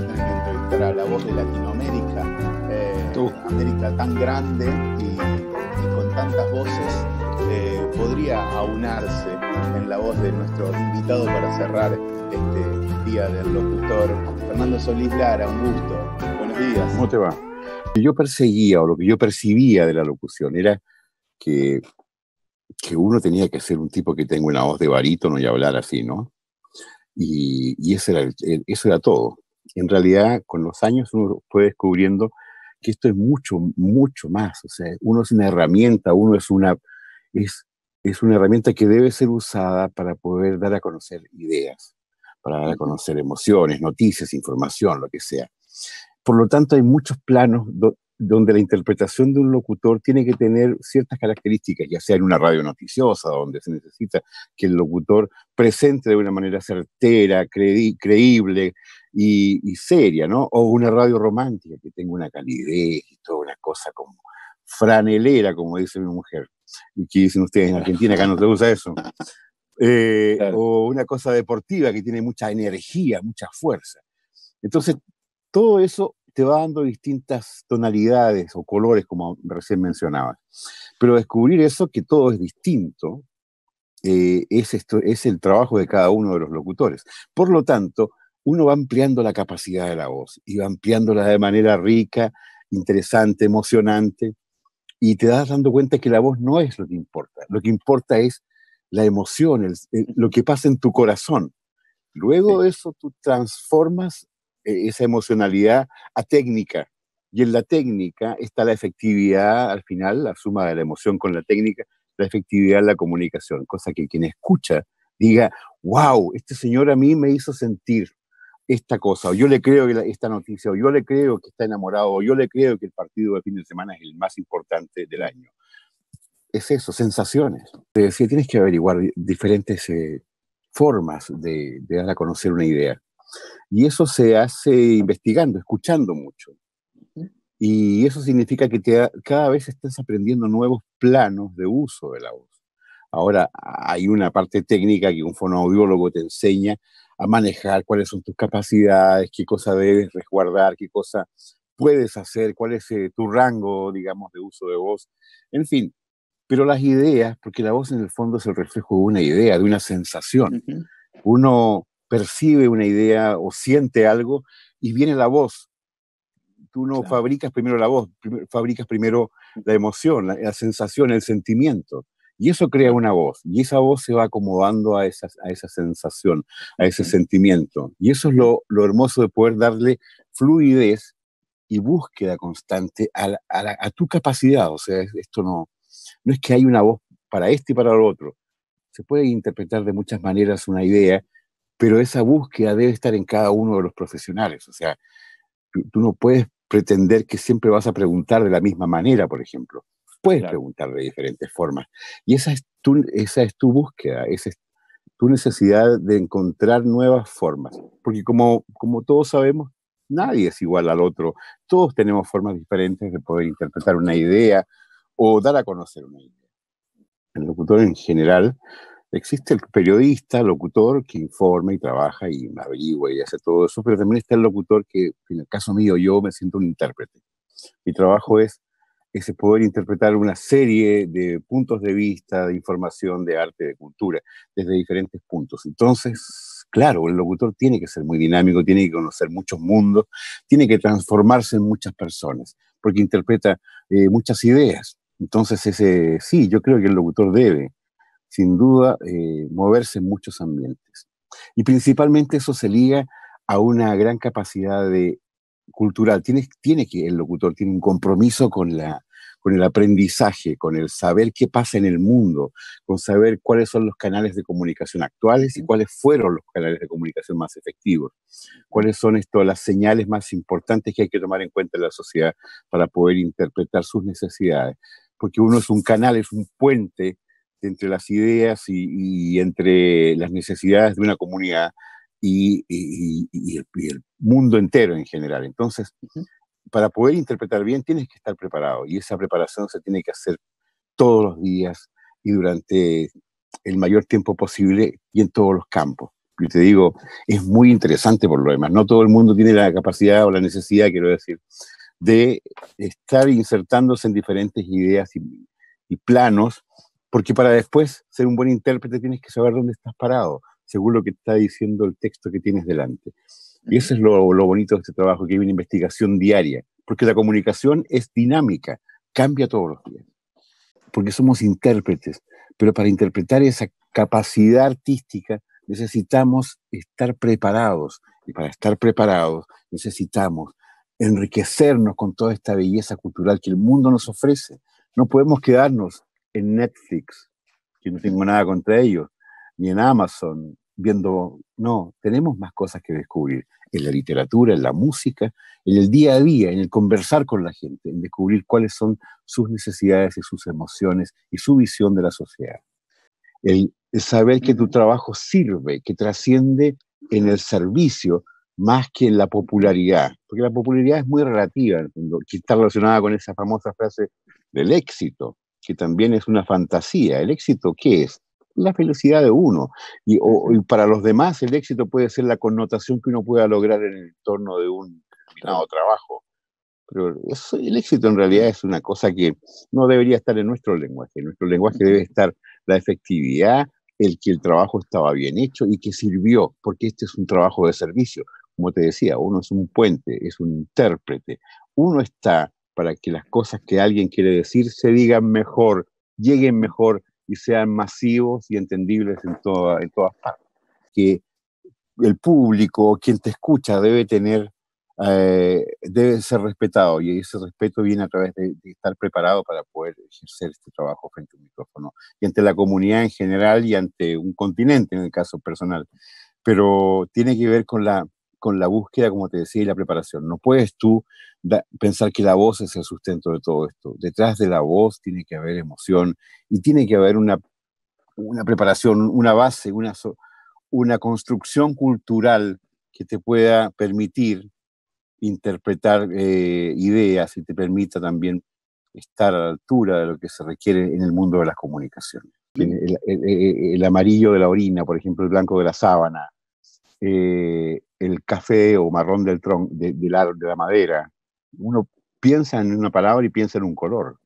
la voz de Latinoamérica, eh, América tan grande y, con tantas voces, eh, podría aunarse en la voz de nuestro invitado para cerrar este día del locutor, Fernando Solís Lara, un gusto. Buenos días. ¿Cómo te va? Yo perseguía o lo que yo percibía de la locución era que, que uno tenía que ser un tipo que tenga una voz de barítono y hablar así, ¿no? Y, y, era, eso era todo en realidad con los años uno fue descubriendo que esto es mucho, mucho más. O sea, uno es una herramienta, uno es una, es, es una herramienta que debe ser usada para poder dar a conocer ideas, para dar a conocer emociones, noticias, información, lo que sea. Por lo tanto, hay muchos planos donde la interpretación de un locutor tiene que tener ciertas características, ya sea en una radio noticiosa, donde se necesita que el locutor presente de una manera certera, creíble y, seria, ¿no? O una radio romántica que tenga una calidez y toda una cosa como franelera, como dice mi mujer, y que dicen ustedes en Argentina, acá no se usa eso. Eh, o una cosa deportiva que tiene mucha energía, mucha fuerza. Entonces, todo eso te va dando distintas tonalidades o colores, como recién mencionaba. Pero descubrir eso, que todo es distinto, eh, es, es el trabajo de cada uno de los locutores. Por lo tanto, uno va ampliando la capacidad de la voz y va ampliándola de manera rica, interesante, emocionante, y te das dando cuenta que la voz no es lo que importa, lo que importa es la emoción, lo que pasa en tu corazón. Luego de eso tú transformas e, esa emocionalidad a técnica. Y en la técnica está la efectividad al final, la suma de la emoción con la técnica, la efectividad de la comunicación, cosa que quien escucha diga, wow, este señor a mí me hizo sentir esta cosa, o yo le creo que esta noticia, o yo le creo que está enamorado, o yo le creo que el partido de fin de semana es el más importante del año. Es eso, sensaciones. Te decía, tienes que averiguar diferentes eh, formas de dar a conocer una idea. Y eso se hace investigando, escuchando mucho. Y eso significa que cada vez estás aprendiendo nuevos planos de uso de la voz. Ahora, hay una parte técnica que un fonoaudiólogo te enseña a manejar, cuáles son tus capacidades, qué cosa debes resguardar, qué cosa puedes hacer, cuál es eh, tu rango, digamos, de uso de voz. En fin, pero las ideas, porque la voz en el fondo es el reflejo de una idea, de una sensación. Uno percibe una idea o siente algo y viene la voz. Tú no fabricas primero la voz, fabricas primero mm. la emoción, la, sensación, el sentimiento. Y eso crea una voz, y esa voz se va acomodando a esa, a esa sensación, a ese sentimiento. Y eso es lo, hermoso de poder darle fluidez y búsqueda constante a, tu capacidad. O sea, esto no, no es que hay una voz para este y para el otro. Se puede interpretar de muchas maneras una idea pero esa búsqueda debe estar en cada uno de los profesionales. O sea, tú no puedes pretender que siempre vas a preguntar de la misma manera, por ejemplo. Puedes preguntar de diferentes formas. Y esa es tu, esa es tu búsqueda, esa es tu necesidad de encontrar nuevas formas. Porque como, como todos sabemos, nadie es igual al otro. Todos tenemos formas diferentes de poder interpretar una idea o dar a conocer una idea. El locutor en general Existe el periodista, locutor, que informa y trabaja y averigua y hace todo eso, pero también está el locutor que, en el caso mío, yo me siento un intérprete. Mi trabajo es ese poder interpretar una serie de puntos de vista, de información, de arte, de cultura, desde diferentes puntos. Entonces, claro, el locutor tiene que ser muy dinámico, tiene que conocer muchos mundos, tiene que transformarse en muchas personas, porque interpreta eh, muchas ideas. Entonces, ese, sí, yo creo que el locutor debe sin duda, eh, moverse en muchos ambientes. Y principalmente eso se liga a una gran capacidad de, cultural. Tiene, tiene que, el locutor tiene un compromiso con la, con el aprendizaje, con el saber qué pasa en el mundo, con saber cuáles son los canales de comunicación actuales y cuáles fueron los canales de comunicación más efectivos, cuáles son esto, las señales más importantes que hay que tomar en cuenta en la sociedad para poder interpretar sus necesidades, porque uno es un canal, es un puente entre las ideas y, entre las necesidades de una comunidad y, el, mundo entero en general. Entonces, para poder interpretar bien tienes que estar preparado y esa preparación se tiene que hacer todos los días y durante el mayor tiempo posible y en todos los campos. Y te digo, es muy interesante por lo demás. No todo el mundo tiene la capacidad o la necesidad, quiero decir, de estar insertándose en diferentes ideas y, y planos porque para después ser un buen intérprete tienes que saber dónde estás parado, según lo que está diciendo el texto que tienes delante. Y eso es lo, bonito de este trabajo, que hay una investigación diaria, porque la comunicación es dinámica, cambia todos los días, porque somos intérpretes, pero para interpretar esa capacidad artística necesitamos estar preparados, y para estar preparados necesitamos enriquecernos con toda esta belleza cultural que el mundo nos ofrece. No podemos quedarnos en Netflix, que no tengo nada contra ellos, ni en Amazon, viendo, no, tenemos más cosas que descubrir, en la literatura, en la música, en el día a día, en el conversar con la gente, en descubrir cuáles son sus necesidades y sus emociones y su visión de la sociedad. El, saber que tu trabajo sirve, que trasciende en el servicio más que en la popularidad, porque la popularidad es muy relativa, que está relacionada con esa famosa frase del éxito, que también es una fantasía. ¿El éxito qué es? La felicidad de uno. Y, para los demás el éxito puede ser la connotación que uno pueda lograr en el entorno de un determinado trabajo. Pero el éxito en realidad es una cosa que no debería estar en nuestro lenguaje. En nuestro lenguaje debe estar la efectividad, el que el trabajo estaba bien hecho y que sirvió, porque este es un trabajo de servicio. Como te decía, uno es un puente, es un intérprete. Uno está para que las cosas que alguien quiere decir se digan mejor, lleguen mejor y sean masivos y entendibles en, toda, en todas partes. Que el público, quien te escucha, debe tener, eh, debe ser respetado y ese respeto viene a través de, de, estar preparado para poder ejercer este trabajo frente a un micrófono y ante la comunidad en general y ante un continente en el caso personal. Pero tiene que ver con la con la búsqueda, como te decía, y la preparación. No puedes tú pensar que la voz es el sustento de todo esto. Detrás de la voz tiene que haber emoción y tiene que haber una, preparación, una base, una, una construcción cultural que te pueda permitir interpretar eh, ideas y te permita también estar a la altura de lo que se requiere en el mundo de las comunicaciones. el, amarillo de la orina, por ejemplo, el blanco de la sábana, eh, el café o marrón del tron, de, la, madera. Uno piensa en una palabra y piensa en un color.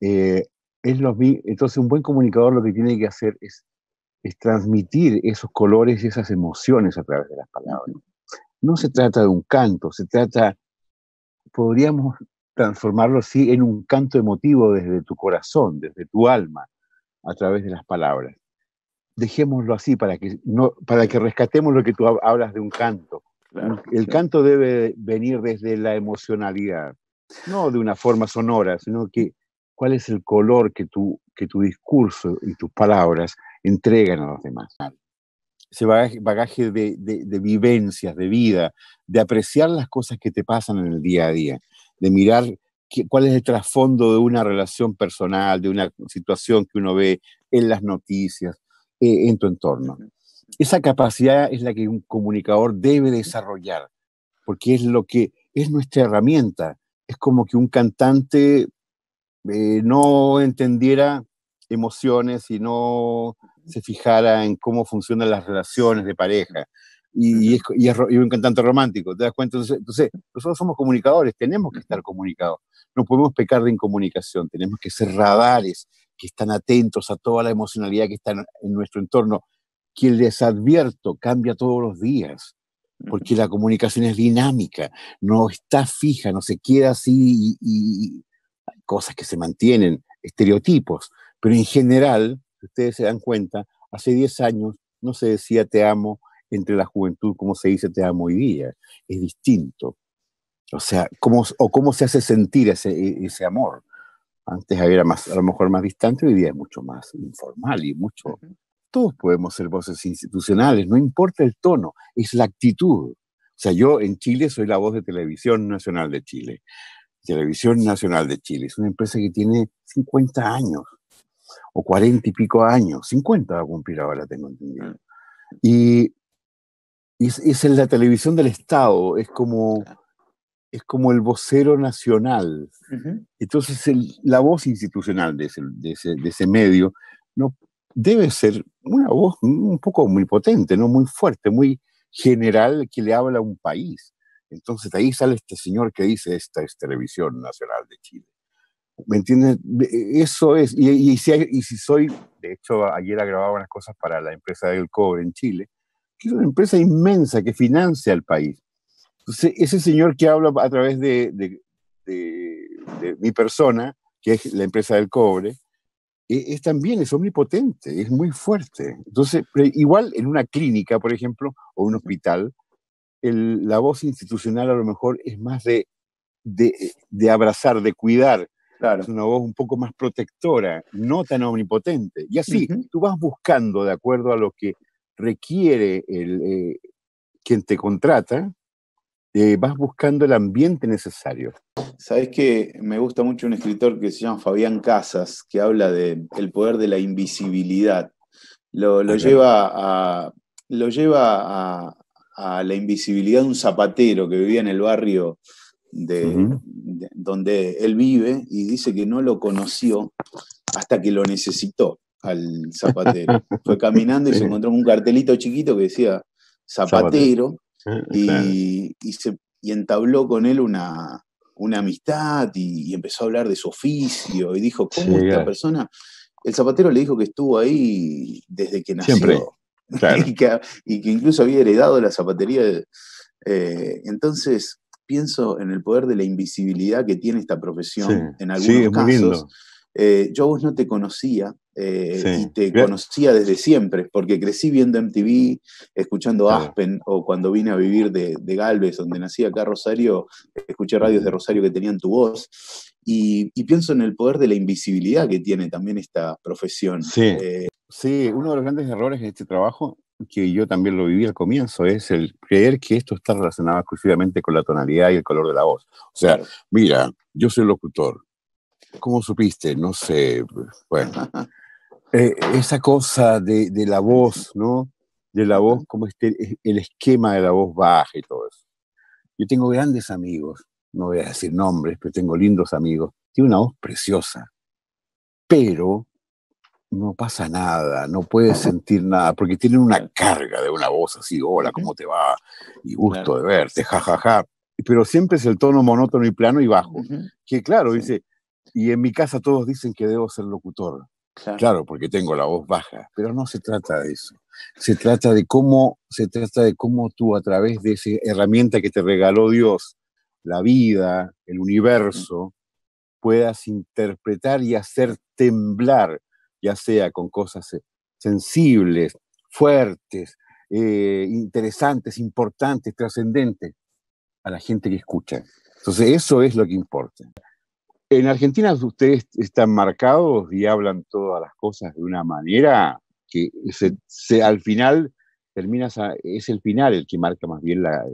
Eh, es los, entonces un buen comunicador lo que tiene que hacer es, es transmitir esos colores y esas emociones a través de las palabras. No se trata de un canto, se trata, podríamos transformarlo así en un canto emotivo desde tu corazón, desde tu alma, a través de las palabras dejémoslo así para que, no, para que rescatemos lo que tú hablas de un canto. El canto debe venir desde la emocionalidad, no de una forma sonora, sino que cuál es el color que tu, que tu discurso y tus palabras entregan a los demás. Ese bagaje, bagaje de, de vivencias, de vida, de apreciar las cosas que te pasan en el día a día, de mirar cuál es el trasfondo de una relación personal, de una situación que uno ve en las noticias, eh, en tu entorno. Esa capacidad es la que un comunicador debe desarrollar, porque es lo que es nuestra herramienta. Es como que un cantante eh, no entendiera emociones y no se fijara en cómo funcionan las relaciones de pareja. Y, es, y, un cantante romántico, ¿te das cuenta? Entonces, entonces, nosotros somos comunicadores, tenemos que estar comunicados, no podemos pecar de incomunicación, tenemos que ser radares que están atentos a toda la emocionalidad que está en, nuestro entorno, que les advierto, cambia todos los días, porque la comunicación es dinámica, no está fija, no se queda así y, hay cosas que se mantienen, estereotipos, pero en general, ustedes se dan cuenta, hace 10 años no se decía te amo entre la juventud como se dice te amo hoy día, es distinto. O sea, cómo, o cómo se hace sentir ese, e, ese amor. Antes había más, a lo mejor más distante, hoy día es mucho más informal y mucho... Todos podemos ser voces institucionales, no importa el tono, es la actitud. O sea, yo en Chile soy la voz de Televisión Nacional de Chile. Televisión Nacional de Chile es una empresa que tiene 50 años o 40 y pico años, 50 va a cumplir ahora, tengo entendido. Ah. Y, es, es en la televisión del Estado, es como es como el vocero nacional. Entonces, la voz institucional de ese, de, ese, medio no, debe ser una voz un poco muy potente, ¿no? muy fuerte, muy general que le habla a un país. Entonces, ahí sale este señor que dice, esta es Televisión Nacional de Chile. ¿Me entiendes? Eso es. Y, y, si, y si soy, de hecho, ayer grababa unas cosas para la empresa del cobre en Chile, que es una empresa inmensa que financia al país entonces, ese señor que habla a través de, mi persona, que es la empresa del cobre, e, es, también es omnipotente, es muy fuerte. Entonces, igual en una clínica, por ejemplo, o un hospital, la voz institucional a lo mejor es más de, abrazar, de cuidar. Es una voz un poco más protectora, no tan omnipotente. Y así, tú vas buscando de acuerdo a lo que requiere el, eh, quien te contrata, eh, vas buscando el ambiente necesario. Sabes que me gusta mucho un escritor que se llama Fabián Casas, que habla del poder de la invisibilidad. Lo, lleva, a, lo lleva a, la invisibilidad de un zapatero que vivía en el barrio de, donde él vive y dice que no lo conoció hasta que lo necesitó al zapatero. Fue caminando y se encontró un cartelito chiquito que decía zapatero Y, se, entabló con él una, amistad y, empezó a hablar de su oficio y dijo, ¿cómo esta persona? El zapatero le dijo que estuvo ahí desde que nació. y, que, incluso había heredado la zapatería. Eh, entonces, pienso en el poder de la invisibilidad que tiene esta profesión en algunos casos. Eh, yo a vos no te conocía eh, y te conocía desde siempre, porque crecí viendo MTV, escuchando Aspen, o cuando vine a vivir de, de, Galvez, donde nací acá Rosario, escuché radios de Rosario que tenían tu voz. Y, pienso en el poder de la invisibilidad que tiene también esta profesión. Sí. Eh, sí, uno de los grandes errores de este trabajo, que yo también lo viví al comienzo, es el creer que esto está relacionado exclusivamente con la tonalidad y el color de la voz. O sea, mira, yo soy locutor, ¿Cómo supiste? No sé. Bueno, eh, esa cosa de, la voz, ¿no? De la voz, como este, el esquema de la voz baja y todo eso. Yo tengo grandes amigos, no voy a decir nombres, pero tengo lindos amigos. Tiene una voz preciosa, pero no pasa nada, no puedes sentir nada, porque tienen una carga de una voz así, hola, ¿cómo te va? Y gusto de verte, jajaja. Ja, ja. Pero siempre es el tono monótono y plano y bajo. Que claro, dice, y en mi casa todos dicen que debo ser locutor. Claro. porque tengo la voz baja, pero no se trata de eso. Se trata de cómo, se trata de cómo tú a través de esa herramienta que te regaló Dios, la vida, el universo, puedas interpretar y hacer temblar, ya sea con cosas eh, sensibles, fuertes, eh, interesantes, importantes, trascendentes, a la gente que escucha. Entonces eso es lo que importa. En Argentina ustedes están marcados y hablan todas las cosas de una manera que al final terminas es el final el que marca más bien la,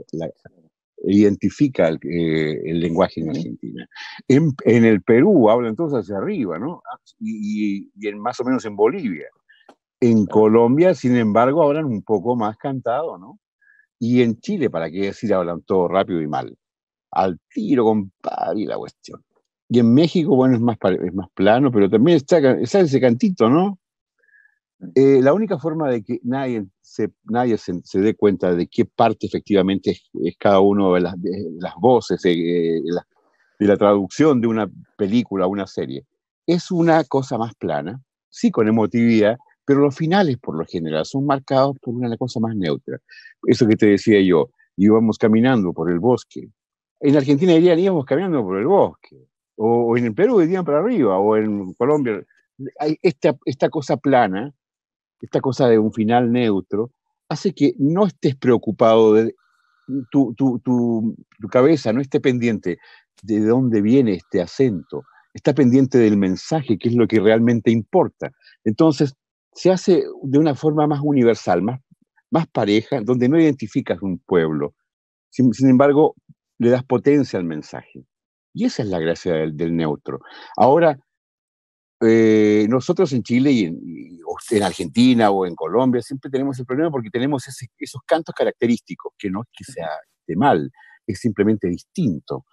identifica eh, el, lenguaje en Argentina. En, el Perú hablan todos hacia arriba, ¿no? Ah, y, más o menos en Bolivia. En Colombia, sin embargo, hablan un poco más cantado, ¿no? Y en Chile, para qué decir, hablan todo rápido y mal. Al tiro, compadre, y la cuestión. Y en México, bueno, es más, es más plano, pero también está ese cantito, ¿no? Eh, la única forma de que nadie, se, nadie se, dé cuenta de qué parte efectivamente es, cada uno de las, las voces, eh, eh, de, la, traducción de una película una serie, es una cosa más plana, sí con emotividad, pero los finales por lo general son marcados por una cosa más neutra. Eso que te decía yo, íbamos caminando por el bosque. En Argentina dirían íbamos caminando por el bosque o, en el Perú dirían para arriba, o en Colombia. esta, esta cosa plana, esta cosa de un final neutro, hace que no estés preocupado, de, tu, cabeza no esté pendiente de dónde viene este acento, está pendiente del mensaje, que es lo que realmente importa. Entonces, se hace de una forma más universal, más, más pareja, donde no identificas un pueblo. sin embargo, le das potencia al mensaje. Y esa es la gracia del, neutro. Ahora, eh, nosotros en Chile y en, en, Argentina o en Colombia siempre tenemos el problema porque tenemos esos cantos característicos, que no es que sea de mal, es simplemente distinto.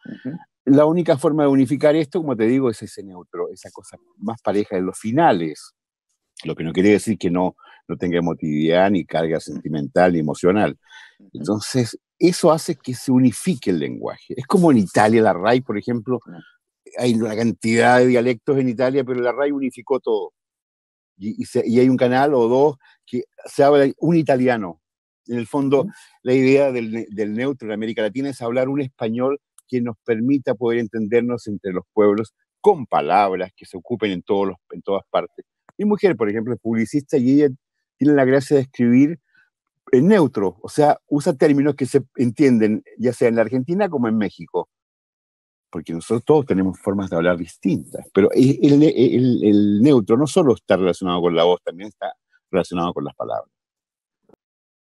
La única forma de unificar esto, como te digo, es ese neutro, esa cosa más pareja de los finales, lo que no quiere decir que no, no tenga emotividad, ni carga sentimental, ni emocional. Entonces, eso hace que se unifique el lenguaje. Es como en Italia, la RAI, por ejemplo, hay una cantidad de dialectos en Italia, pero la RAI unificó todo. Y, hay un canal o dos que se habla un italiano. En el fondo, la idea del, neutro en América Latina es hablar un español que nos permita poder entendernos entre los pueblos con palabras que se ocupen en, todos en todas partes. Mi mujer, por ejemplo, es publicista y ella tiene la gracia de escribir el neutro, o sea, usa términos que se entienden ya sea en la Argentina como en México, porque nosotros todos tenemos formas de hablar distintas, pero el, neutro no solo está relacionado con la voz, también está relacionado con las palabras.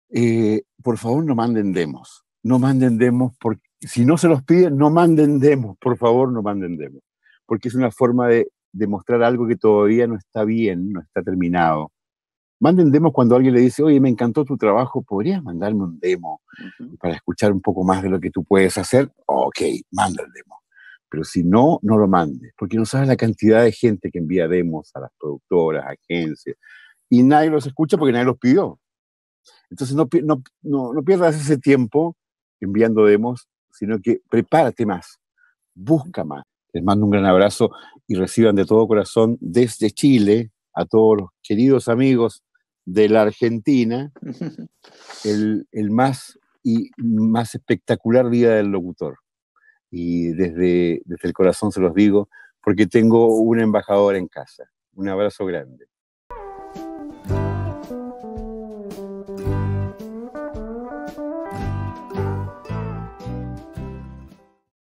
Eh, por favor, no manden demos, no manden demos, porque si no se los piden, no manden demos, por favor, no manden demos, porque es una forma de demostrar algo que todavía no está bien, no está terminado Manden demos cuando alguien le dice, oye, me encantó tu trabajo, ¿podrías mandarme un demo para escuchar un poco más de lo que tú puedes hacer? Ok, manda el demo. Pero si no, no lo mandes, porque no sabes la cantidad de gente que envía demos a las productoras, agencias, y nadie los escucha porque nadie los pidió. Entonces no pierdas ese tiempo enviando demos, sino que prepárate más, busca más. Les mando un gran abrazo y reciban de todo corazón desde Chile a todos los queridos amigos de la Argentina, el, más, y más espectacular día del locutor. Y desde, desde el corazón se los digo, porque tengo un embajador en casa. Un abrazo grande.